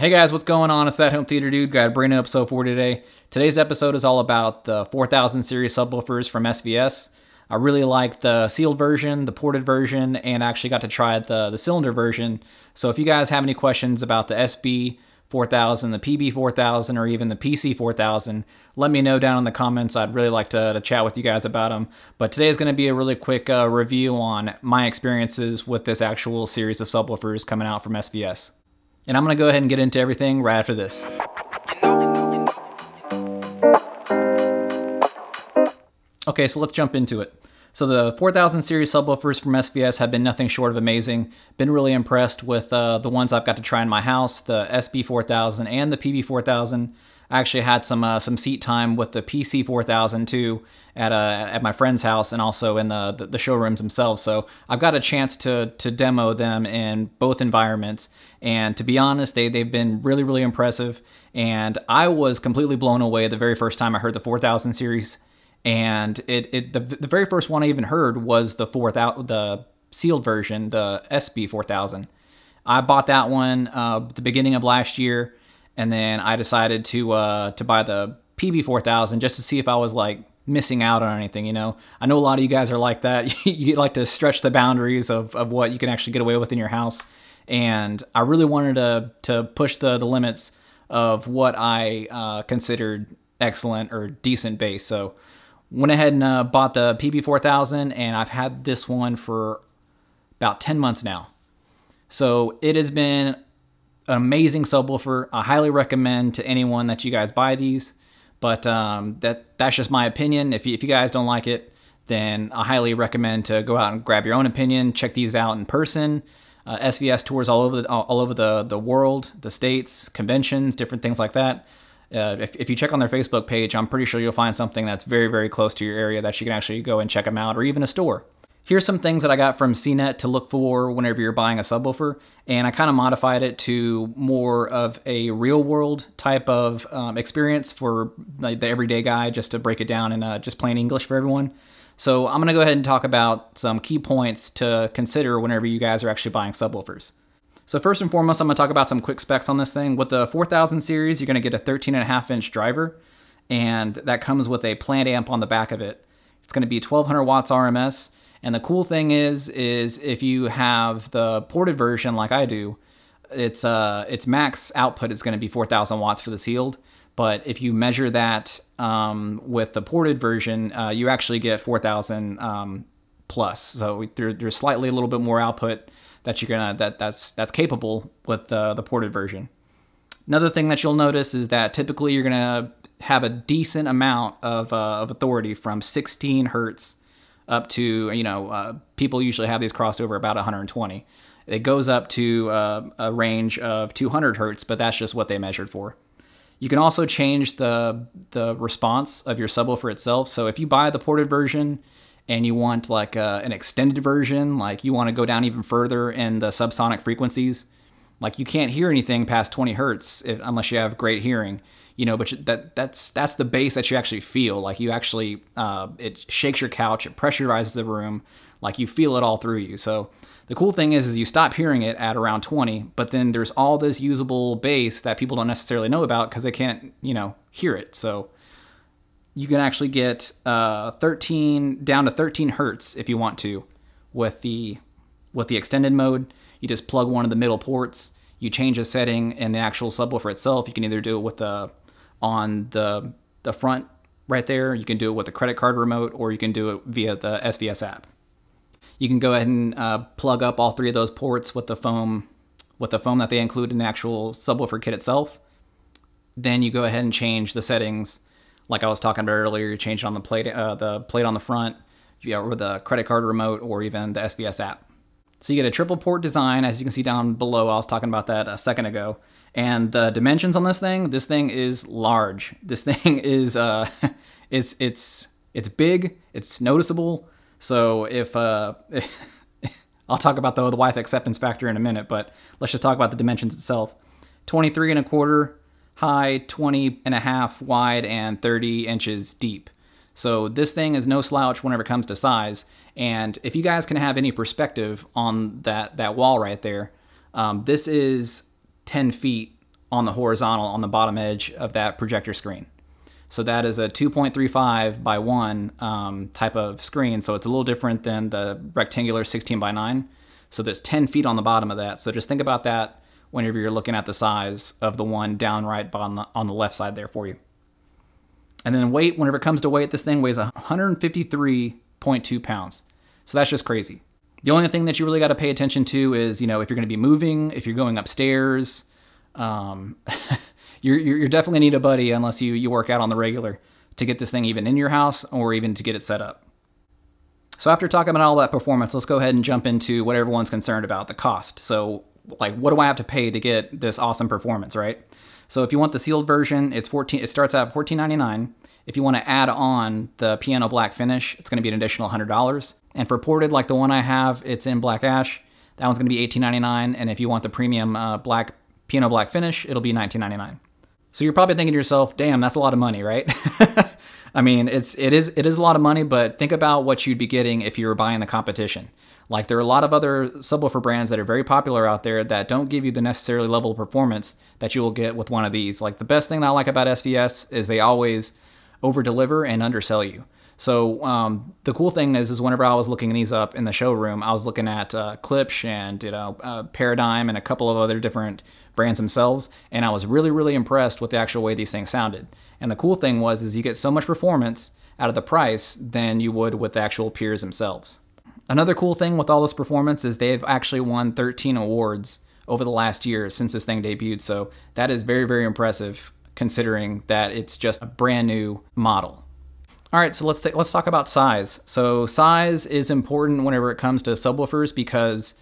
Hey guys, what's going on? It's that home theater dude. Got a brand up so for today. Today's episode is all about the 4000 series subwoofers from SVS. I really like the sealed version, the ported version, and actually got to try the, the cylinder version. So if you guys have any questions about the SB 4000, the PB 4000, or even the PC 4000, let me know down in the comments. I'd really like to, to chat with you guys about them. But today is going to be a really quick uh, review on my experiences with this actual series of subwoofers coming out from SVS. And I'm going to go ahead and get into everything right after this. Okay, so let's jump into it. So the 4000 series subwoofers from SVS have been nothing short of amazing. Been really impressed with uh, the ones I've got to try in my house, the SB4000 and the PB4000. I actually had some uh, some seat time with the PC 4000 too at uh, at my friend's house and also in the, the, the showrooms themselves. So I've got a chance to to demo them in both environments. And to be honest, they they've been really really impressive. And I was completely blown away the very first time I heard the 4000 series. And it, it the, the very first one I even heard was the out the sealed version, the SB 4000. I bought that one uh, the beginning of last year and then I decided to uh, to buy the PB4000 just to see if I was like missing out on anything, you know? I know a lot of you guys are like that. you like to stretch the boundaries of, of what you can actually get away with in your house. And I really wanted to, to push the, the limits of what I uh, considered excellent or decent bass. So went ahead and uh, bought the PB4000 and I've had this one for about 10 months now. So it has been an amazing subwoofer. I highly recommend to anyone that you guys buy these. But um, that that's just my opinion. If you, if you guys don't like it, then I highly recommend to go out and grab your own opinion. Check these out in person. Uh, SVS tours all over the all over the the world, the states, conventions, different things like that. Uh, if, if you check on their Facebook page, I'm pretty sure you'll find something that's very very close to your area that you can actually go and check them out, or even a store. Here's some things that I got from CNET to look for whenever you're buying a subwoofer, and I kind of modified it to more of a real world type of um, experience for like, the everyday guy, just to break it down in uh, just plain English for everyone. So I'm gonna go ahead and talk about some key points to consider whenever you guys are actually buying subwoofers. So first and foremost, I'm gonna talk about some quick specs on this thing. With the 4000 series, you're gonna get a 13 and a half inch driver, and that comes with a plant amp on the back of it. It's gonna be 1200 watts RMS, and the cool thing is, is if you have the ported version like I do, its uh, its max output is going to be 4,000 watts for the sealed. But if you measure that um, with the ported version, uh, you actually get 4,000 um, plus. So there, there's slightly a little bit more output that you're gonna that that's that's capable with the the ported version. Another thing that you'll notice is that typically you're gonna have a decent amount of uh, of authority from 16 hertz up to you know uh, people usually have these crossed over about 120. It goes up to uh, a range of 200 hertz, but that's just what they measured for. You can also change the the response of your subwoofer itself. So if you buy the ported version and you want like a, uh, an extended version, like you want to go down even further in the subsonic frequencies, like you can't hear anything past 20 hertz if, unless you have great hearing you know but that that's that's the bass that you actually feel like you actually uh, it shakes your couch it pressurizes the room like you feel it all through you so the cool thing is is you stop hearing it at around 20 but then there's all this usable bass that people don't necessarily know about because they can't you know hear it so you can actually get uh, 13 down to 13 hertz if you want to with the with the extended mode you just plug one of the middle ports you change a setting in the actual subwoofer itself you can either do it with a on the the front right there. You can do it with a credit card remote, or you can do it via the SVS app. You can go ahead and uh, plug up all three of those ports with the foam with the foam that they include in the actual subwoofer kit itself. Then you go ahead and change the settings, like I was talking about earlier. You change it on the plate, uh, the plate on the front, via the credit card remote, or even the SVS app. So you get a triple port design, as you can see down below. I was talking about that a second ago. And the dimensions on this thing, this thing is large. This thing is, uh, it's, it's, it's big, it's noticeable. So if, uh, I'll talk about the, the wife acceptance factor in a minute, but let's just talk about the dimensions itself. 23 and a quarter high, 20 and a half wide, and 30 inches deep. So this thing is no slouch whenever it comes to size. And if you guys can have any perspective on that, that wall right there, um, this is 10 feet on the horizontal on the bottom edge of that projector screen. So that is a 2.35 by 1 um, type of screen. So it's a little different than the rectangular 16 by 9. So there's 10 feet on the bottom of that. So just think about that whenever you're looking at the size of the one down right on the, on the left side there for you. And then weight, whenever it comes to weight, this thing weighs 153.2 pounds. So that's just crazy. The only thing that you really got to pay attention to is, you know, if you're going to be moving, if you're going upstairs, um, you're, you're definitely need a buddy unless you, you work out on the regular to get this thing even in your house or even to get it set up. So after talking about all that performance, let's go ahead and jump into what everyone's concerned about, the cost. So like, what do I have to pay to get this awesome performance, right? So if you want the sealed version, it's 14. It starts out at 14.99. If you want to add on the piano black finish, it's going to be an additional $100. And for ported, like the one I have, it's in black ash. That one's going to be $18.99. And if you want the premium uh, black piano black finish, it'll be $19.99. So you're probably thinking to yourself, "Damn, that's a lot of money, right?" I mean, it's it is it is a lot of money, but think about what you'd be getting if you were buying the competition. Like there are a lot of other subwoofer brands that are very popular out there that don't give you the necessarily level of performance that you will get with one of these. Like the best thing that I like about SVS is they always over deliver and undersell you. So um, the cool thing is, is whenever I was looking these up in the showroom, I was looking at uh, Klipsch and you know uh, Paradigm and a couple of other different brands themselves, and I was really really impressed with the actual way these things sounded. And the cool thing was, is you get so much performance out of the price than you would with the actual peers themselves. Another cool thing with all this performance is they've actually won 13 awards over the last year since this thing debuted. So that is very, very impressive considering that it's just a brand new model. All right, so let's let's talk about size. So size is important whenever it comes to subwoofers because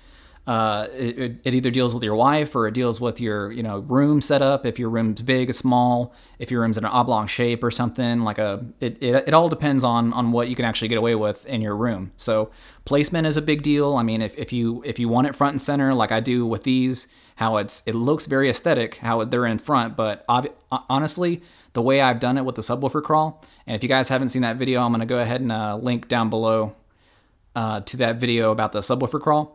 uh, it, it, either deals with your wife or it deals with your you know room setup if your room's big or small if your room's in an oblong shape or something like a it, it, it, all depends on on what you can actually get away with in your room so placement is a big deal i mean if, if you if you want it front and center like i do with these how it's it looks very aesthetic how they're in front but ob- honestly the way i've done it with the subwoofer crawl and if you guys haven't seen that video i'm going to go ahead and uh, link down below uh, to that video about the subwoofer crawl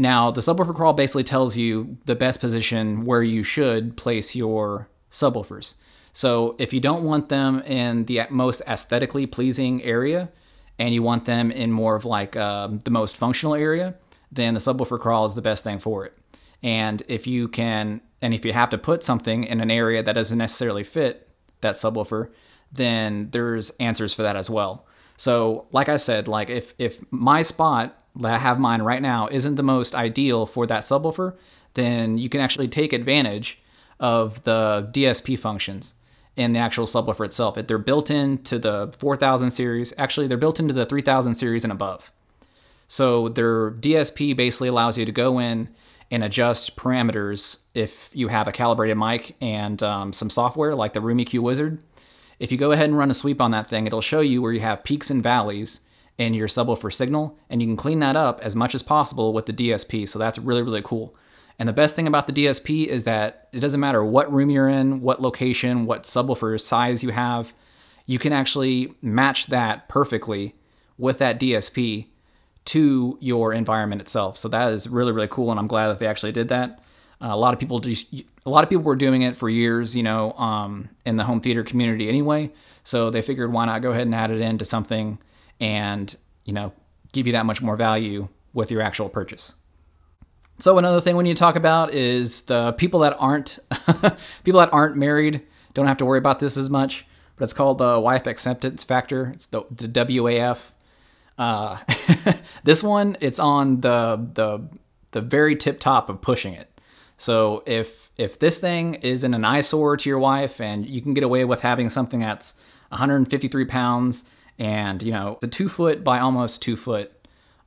now, the subwoofer crawl basically tells you the best position where you should place your subwoofers. So if you don't want them in the most aesthetically pleasing area, and you want them in more of like uh, the most functional area, then the subwoofer crawl is the best thing for it. And if you can, and if you have to put something in an area that doesn't necessarily fit that subwoofer, then there's answers for that as well. So, like I said, like if if my spot that I have mine right now isn't the most ideal for that subwoofer, then you can actually take advantage of the DSP functions in the actual subwoofer itself. They're built into the 4000 series. Actually, they're built into the 3000 series and above. So their DSP basically allows you to go in and adjust parameters if you have a calibrated mic and um, some software like the EQ Wizard. If you go ahead and run a sweep on that thing, it'll show you where you have peaks and valleys in your subwoofer signal, and you can clean that up as much as possible with the DSP. So that's really, really cool. And the best thing about the DSP is that it doesn't matter what room you're in, what location, what subwoofer size you have, you can actually match that perfectly with that DSP to your environment itself. So that is really, really cool. And I'm glad that they actually did that. Uh, a lot of people just, a lot of people were doing it for years, you know, um, in the home theater community anyway. So they figured why not go ahead and add it into something and you know give you that much more value with your actual purchase. So another thing we need to talk about is the people that aren't people that aren't married don't have to worry about this as much, but it's called the wife acceptance factor. It's the, the WAF. Uh, this one it's on the the the very tip top of pushing it. So if if this thing isn't an eyesore to your wife and you can get away with having something that's 153 pounds and you know, it's a two foot by almost two foot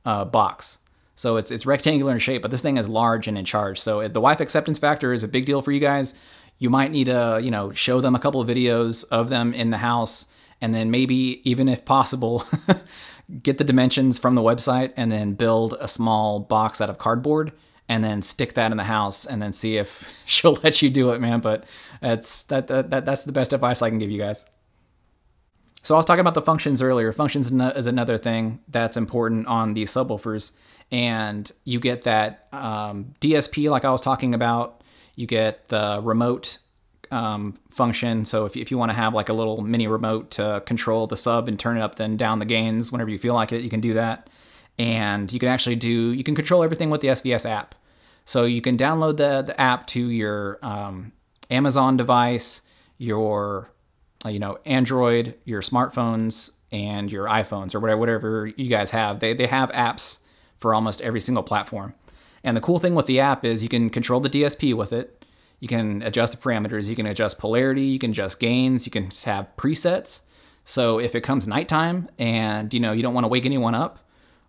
uh, box. So it's it's rectangular in shape, but this thing is large and in charge. So the wife acceptance factor is a big deal for you guys. You might need to you know show them a couple of videos of them in the house, and then maybe even if possible, get the dimensions from the website and then build a small box out of cardboard and then stick that in the house and then see if she'll let you do it, man. But that's that, that that's the best advice I can give you guys. So I was talking about the functions earlier. Functions is another thing that's important on these subwoofers. And you get that um, DSP, like I was talking about. You get the remote um, function. So if, if you want to have like a little mini remote to control the sub and turn it up, then down the gains whenever you feel like it, you can do that. And you can actually do, you can control everything with the SVS app. So you can download the, the app to your um, Amazon device, your uh, you know, Android, your smartphones, and your iPhones or whatever, whatever you guys have. They, they have apps for almost every single platform. And the cool thing with the app is you can control the DSP with it. You can adjust the parameters. You can adjust polarity. You can adjust gains. You can have presets. So if it comes nighttime and you know you don't want to wake anyone up,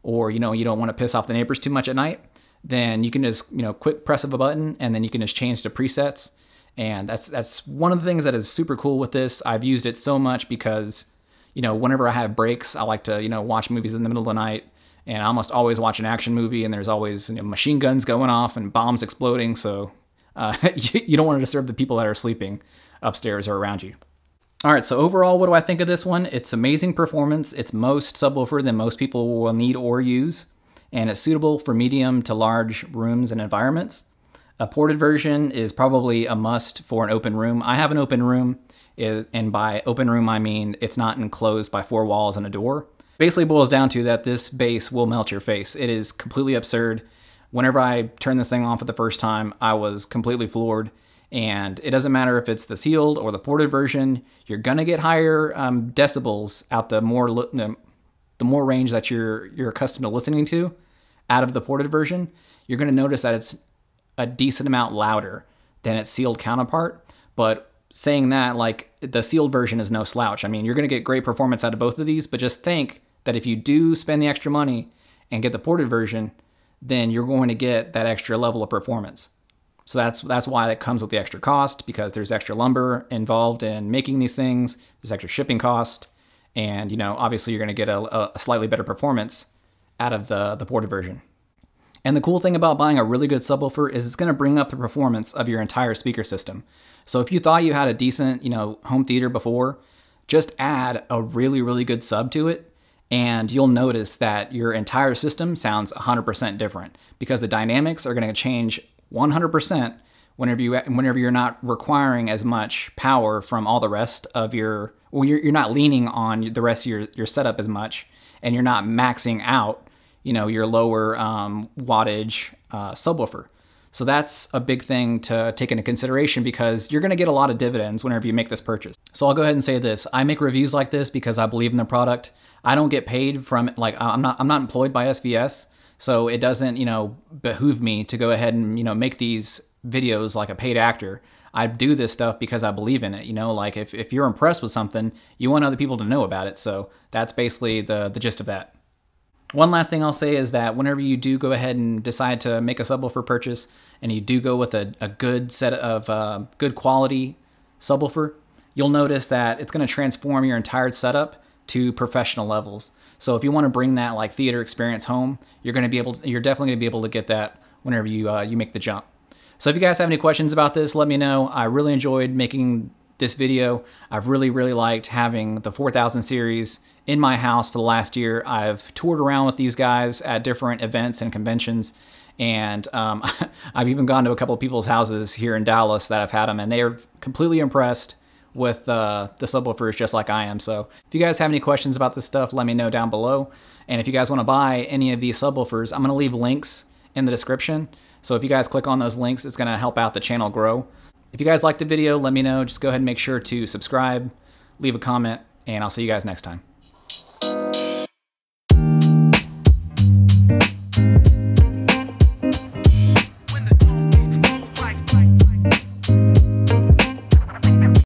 or you know you don't want to piss off the neighbors too much at night, then you can just you know quick press of a button and then you can just change the presets and that's that's one of the things that is super cool with this. I've used it so much because, you know, whenever I have breaks, I like to, you know, watch movies in the middle of the night. And I almost always watch an action movie and there's always you know, machine guns going off and bombs exploding. So uh, you, don't want to disturb the people that are sleeping upstairs or around you. All right, so overall, what do I think of this one? It's amazing performance. It's most subwoofer than most people will need or use, and it's suitable for medium to large rooms and environments. A ported version is probably a must for an open room. I have an open room, eh, and by open room I mean it's not enclosed by four walls and a door. Basically boils down to that this base will melt your face. It is completely absurd. Whenever I turned this thing on for the first time, I was completely floored. And it doesn't matter if it's the sealed or the ported version, you're gonna get higher um, decibels out the more the more range that you're you're accustomed to listening to out of the ported version. You're gonna notice that it's a decent amount louder than its sealed counterpart. But saying that, like the sealed version is no slouch. I mean, you're going to get great performance out of both of these, but just think that if you do spend the extra money and get the ported version, then you're going to get that extra level of performance. So that's that's why that comes with the extra cost because there's extra lumber involved in making these things. There's extra shipping cost, and you know obviously you're going to get a, a slightly better performance out of the the ported version. And the cool thing about buying a really good subwoofer is it's going to bring up the performance of your entire speaker system. So if you thought you had a decent, you know, home theater before, just add a really, really good sub to it and you'll notice that your entire system sounds 100% different because the dynamics are going to change 100% whenever you whenever you're not requiring as much power from all the rest of your well you're, you're not leaning on the rest of your, your setup as much and you're not maxing out you know, your lower um, wattage uh, subwoofer. So that's a big thing to take into consideration because you're gonna get a lot of dividends whenever you make this purchase. So I'll go ahead and say this. I make reviews like this because I believe in the product. I don't get paid from, like I'm not, I'm not employed by SVS. So it doesn't, you know, behoove me to go ahead and, you know, make these videos like a paid actor. I do this stuff because I believe in it. You know, like if, if you're impressed with something, you want other people to know about it. So that's basically the, the gist of that. One last thing I'll say is that whenever you do go ahead and decide to make a subwoofer purchase, and you do go with a, a good set of uh, good quality subwoofer, you'll notice that it's going to transform your entire setup to professional levels. So if you want to bring that like theater experience home, you're going to be able, to, you're definitely going to be able to get that whenever you uh, you make the jump. So if you guys have any questions about this, let me know. I really enjoyed making this video. I've really, really liked having the 4000 series in my house for the last year. I've toured around with these guys at different events and conventions, and um, I've even gone to a couple of people's houses here in Dallas that have had them, and they're completely impressed with uh, the subwoofers just like I am. So if you guys have any questions about this stuff, let me know down below. And if you guys want to buy any of these subwoofers, I'm going to leave links in the description. So if you guys click on those links, it's going to help out the channel grow. If you guys liked the video, let me know. Just go ahead and make sure to subscribe, leave a comment, and I'll see you guys next time.